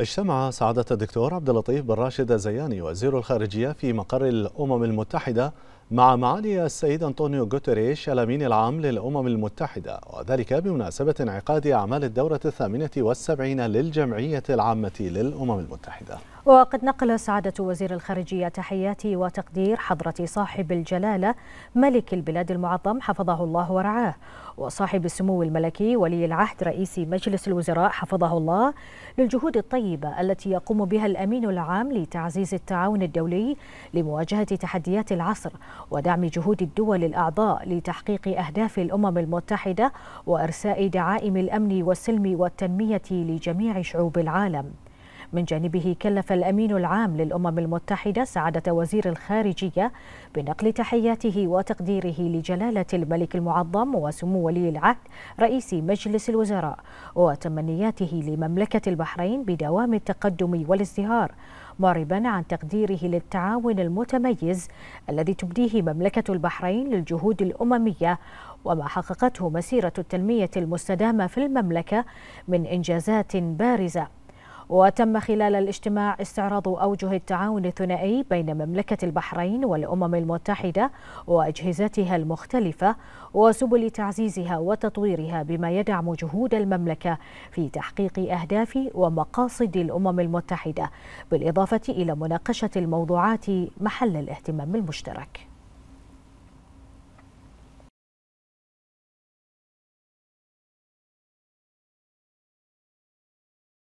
اجتمع سعادة الدكتور عبد اللطيف بن راشد الزياني وزير الخارجية في مقر الأمم المتحدة مع معالي السيد أنطونيو غوتريش الأمين العام للأمم المتحدة وذلك بمناسبة انعقاد أعمال الدورة الثامنة والسبعين للجمعية العامة للأمم المتحدة وقد نقل سعادة وزير الخارجية تحياتي وتقدير حضرة صاحب الجلالة ملك البلاد المعظم حفظه الله ورعاه وصاحب السمو الملكي ولي العهد رئيس مجلس الوزراء حفظه الله للجهود الطيبة التي يقوم بها الأمين العام لتعزيز التعاون الدولي لمواجهة تحديات العصر ودعم جهود الدول الأعضاء لتحقيق أهداف الأمم المتحدة وإرساء دعائم الأمن والسلم والتنمية لجميع شعوب العالم من جانبه كلف الأمين العام للأمم المتحدة سعادة وزير الخارجية بنقل تحياته وتقديره لجلالة الملك المعظم وسمو ولي العهد رئيس مجلس الوزراء وتمنياته لمملكة البحرين بدوام التقدم والازدهار معربا عن تقديره للتعاون المتميز الذي تبديه مملكة البحرين للجهود الأممية وما حققته مسيرة التنمية المستدامة في المملكة من إنجازات بارزة وتم خلال الاجتماع استعراض أوجه التعاون الثنائي بين مملكة البحرين والأمم المتحدة وأجهزتها المختلفة وسبل تعزيزها وتطويرها بما يدعم جهود المملكة في تحقيق أهداف ومقاصد الأمم المتحدة بالإضافة إلى مناقشة الموضوعات محل الاهتمام المشترك